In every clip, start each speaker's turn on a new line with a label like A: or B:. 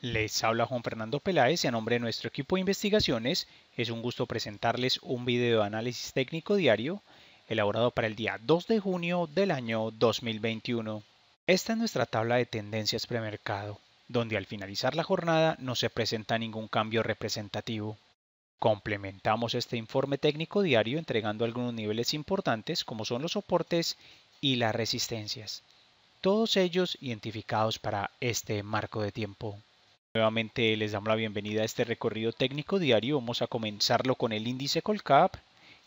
A: Les habla Juan Fernando Peláez y a nombre de nuestro equipo de investigaciones es un gusto presentarles un video de análisis técnico diario elaborado para el día 2 de junio del año 2021. Esta es nuestra tabla de tendencias premercado, donde al finalizar la jornada no se presenta ningún cambio representativo. Complementamos este informe técnico diario entregando algunos niveles importantes como son los soportes y las resistencias, todos ellos identificados para este marco de tiempo. Nuevamente les damos la bienvenida a este recorrido técnico diario. Vamos a comenzarlo con el índice Colcap,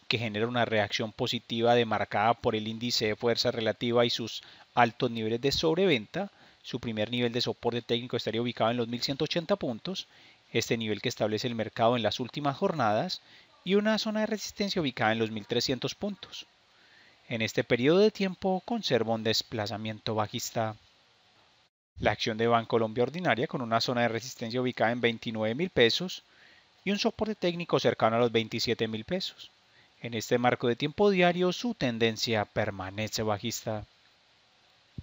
A: que genera una reacción positiva demarcada por el índice de fuerza relativa y sus altos niveles de sobreventa. Su primer nivel de soporte técnico estaría ubicado en los 1180 puntos, este nivel que establece el mercado en las últimas jornadas, y una zona de resistencia ubicada en los 1300 puntos. En este periodo de tiempo conserva un desplazamiento bajista. La acción de Colombia ordinaria con una zona de resistencia ubicada en 29 mil pesos y un soporte técnico cercano a los 27 mil pesos. En este marco de tiempo diario su tendencia permanece bajista.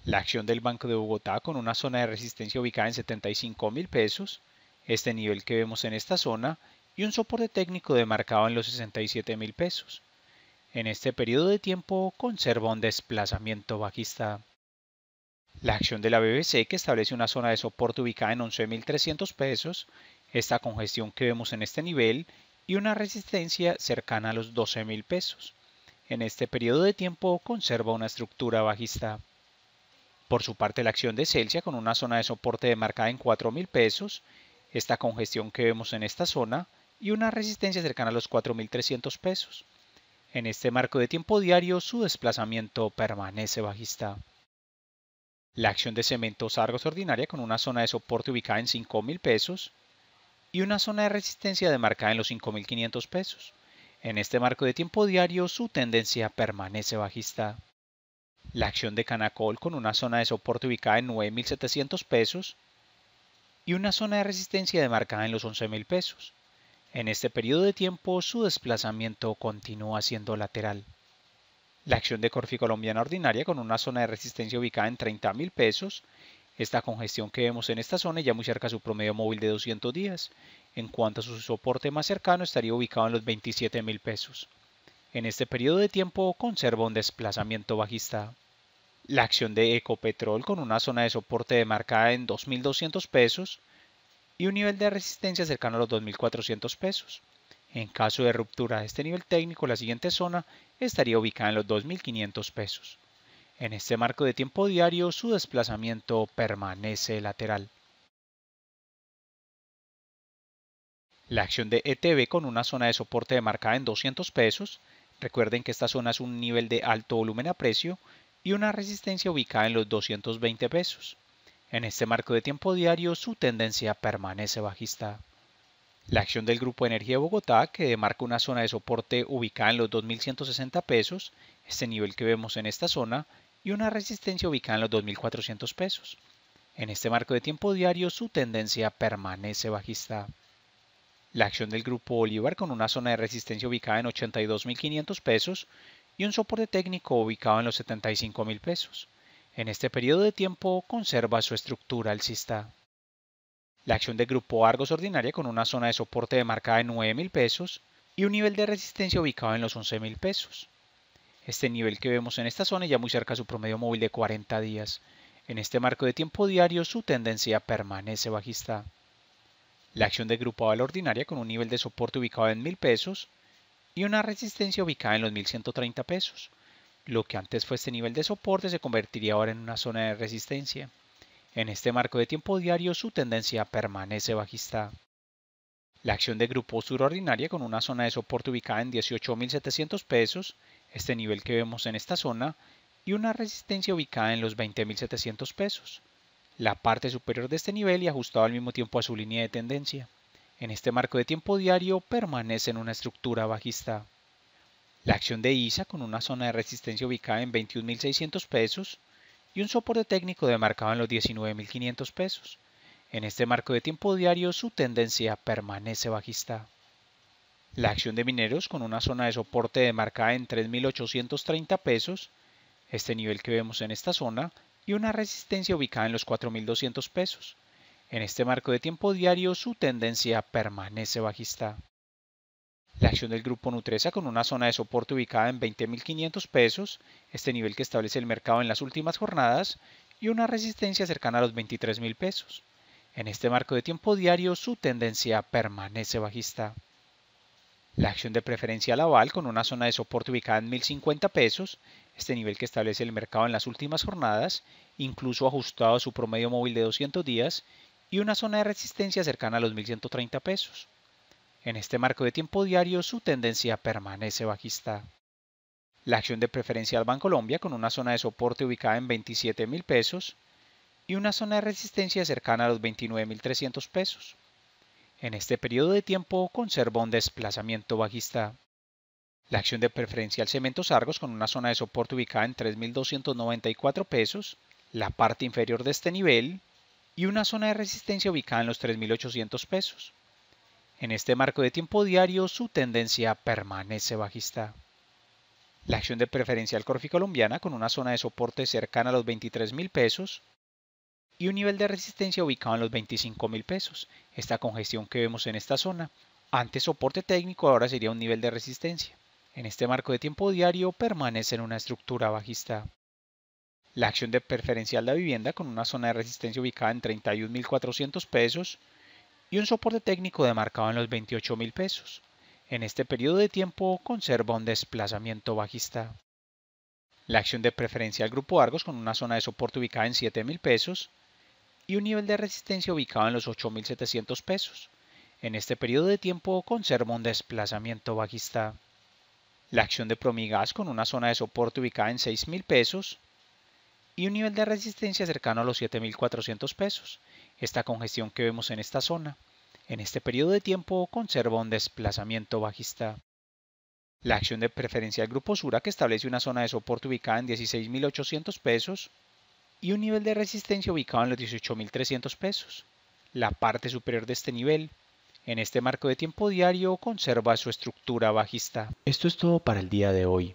A: La acción del Banco de Bogotá con una zona de resistencia ubicada en 75 mil pesos, este nivel que vemos en esta zona y un soporte técnico demarcado en los 67 mil pesos. En este periodo de tiempo conserva un desplazamiento bajista. La acción de la BBC que establece una zona de soporte ubicada en 11.300 pesos, esta congestión que vemos en este nivel y una resistencia cercana a los 12.000 pesos. En este periodo de tiempo conserva una estructura bajista. Por su parte, la acción de Celsius con una zona de soporte demarcada en 4.000 pesos, esta congestión que vemos en esta zona y una resistencia cercana a los 4.300 pesos. En este marco de tiempo diario, su desplazamiento permanece bajista la acción de Cementos Argos ordinaria con una zona de soporte ubicada en 5.000 pesos y una zona de resistencia demarcada en los 5.500 pesos. En este marco de tiempo diario su tendencia permanece bajista. La acción de Canacol con una zona de soporte ubicada en 9.700 pesos y una zona de resistencia demarcada en los 11.000 pesos. En este periodo de tiempo su desplazamiento continúa siendo lateral la acción de Corfi Colombiana Ordinaria con una zona de resistencia ubicada en 30,000 mil pesos. Esta congestión que vemos en esta zona ya muy cerca a su promedio móvil de 200 días. En cuanto a su soporte más cercano estaría ubicado en los 27 mil pesos. En este periodo de tiempo conserva un desplazamiento bajista. La acción de Ecopetrol con una zona de soporte demarcada en 2.200 pesos y un nivel de resistencia cercano a los 2.400 pesos. En caso de ruptura de este nivel técnico, la siguiente zona estaría ubicada en los 2.500 pesos. En este marco de tiempo diario, su desplazamiento permanece lateral. La acción de ETB con una zona de soporte demarcada en 200 pesos. Recuerden que esta zona es un nivel de alto volumen a precio y una resistencia ubicada en los 220 pesos. En este marco de tiempo diario, su tendencia permanece bajista. La acción del Grupo Energía de Bogotá, que demarca una zona de soporte ubicada en los 2.160 pesos, este nivel que vemos en esta zona, y una resistencia ubicada en los 2.400 pesos. En este marco de tiempo diario su tendencia permanece bajista. La acción del Grupo Bolívar con una zona de resistencia ubicada en 82.500 pesos y un soporte técnico ubicado en los 75.000 pesos. En este periodo de tiempo conserva su estructura alcista la acción de grupo Argos ordinaria con una zona de soporte demarcada de 9,000 pesos y un nivel de resistencia ubicado en los 11,000 pesos. Este nivel que vemos en esta zona ya muy cerca a su promedio móvil de 40 días. En este marco de tiempo diario su tendencia permanece bajista. La acción de grupo Val ordinaria con un nivel de soporte ubicado en 1000 pesos y una resistencia ubicada en los 1130 pesos. Lo que antes fue este nivel de soporte se convertiría ahora en una zona de resistencia. En este marco de tiempo diario su tendencia permanece bajista. La acción de grupo sur con una zona de soporte ubicada en 18.700 pesos, este nivel que vemos en esta zona, y una resistencia ubicada en los 20.700 pesos. La parte superior de este nivel y ajustado al mismo tiempo a su línea de tendencia. En este marco de tiempo diario permanece en una estructura bajista. La acción de ISA con una zona de resistencia ubicada en 21.600 pesos, y un soporte técnico demarcado en los 19.500 pesos. En este marco de tiempo diario su tendencia permanece bajista. La acción de mineros con una zona de soporte demarcada en 3.830 pesos, este nivel que vemos en esta zona, y una resistencia ubicada en los 4.200 pesos. En este marco de tiempo diario su tendencia permanece bajista. La acción del grupo Nutresa con una zona de soporte ubicada en 20.500 pesos, este nivel que establece el mercado en las últimas jornadas, y una resistencia cercana a los 23.000 pesos. En este marco de tiempo diario su tendencia permanece bajista. La acción de preferencia Laval con una zona de soporte ubicada en 1.050 pesos, este nivel que establece el mercado en las últimas jornadas, incluso ajustado a su promedio móvil de 200 días, y una zona de resistencia cercana a los 1.130 pesos. En este marco de tiempo diario su tendencia permanece bajista. La acción de preferencial Bancolombia con una zona de soporte ubicada en 27 mil pesos y una zona de resistencia cercana a los 29.300 pesos. En este periodo de tiempo conserva un desplazamiento bajista. La acción de preferencial Cementos Argos con una zona de soporte ubicada en 3.294 pesos, la parte inferior de este nivel y una zona de resistencia ubicada en los 3.800 pesos. En este marco de tiempo diario, su tendencia permanece bajista. La acción de preferencial Corfi colombiana con una zona de soporte cercana a los 23 pesos y un nivel de resistencia ubicado en los 25 pesos. Esta congestión que vemos en esta zona, antes soporte técnico, ahora sería un nivel de resistencia. En este marco de tiempo diario permanece en una estructura bajista. La acción de preferencial de la vivienda con una zona de resistencia ubicada en 31.400 pesos y un soporte técnico demarcado en los 28 mil pesos. En este periodo de tiempo conserva un desplazamiento bajista. La acción de preferencia al grupo Argos con una zona de soporte ubicada en 7 mil pesos y un nivel de resistencia ubicado en los mil 8.700 pesos. En este periodo de tiempo conserva un desplazamiento bajista. La acción de Promigas con una zona de soporte ubicada en 6.000 pesos y un nivel de resistencia cercano a los 7.400 pesos. Esta congestión que vemos en esta zona, en este periodo de tiempo, conserva un desplazamiento bajista. La acción de preferencia del Grupo Sura que establece una zona de soporte ubicada en 16.800 pesos y un nivel de resistencia ubicado en los 18.300 pesos. La parte superior de este nivel, en este marco de tiempo diario, conserva su estructura bajista. Esto es todo para el día de hoy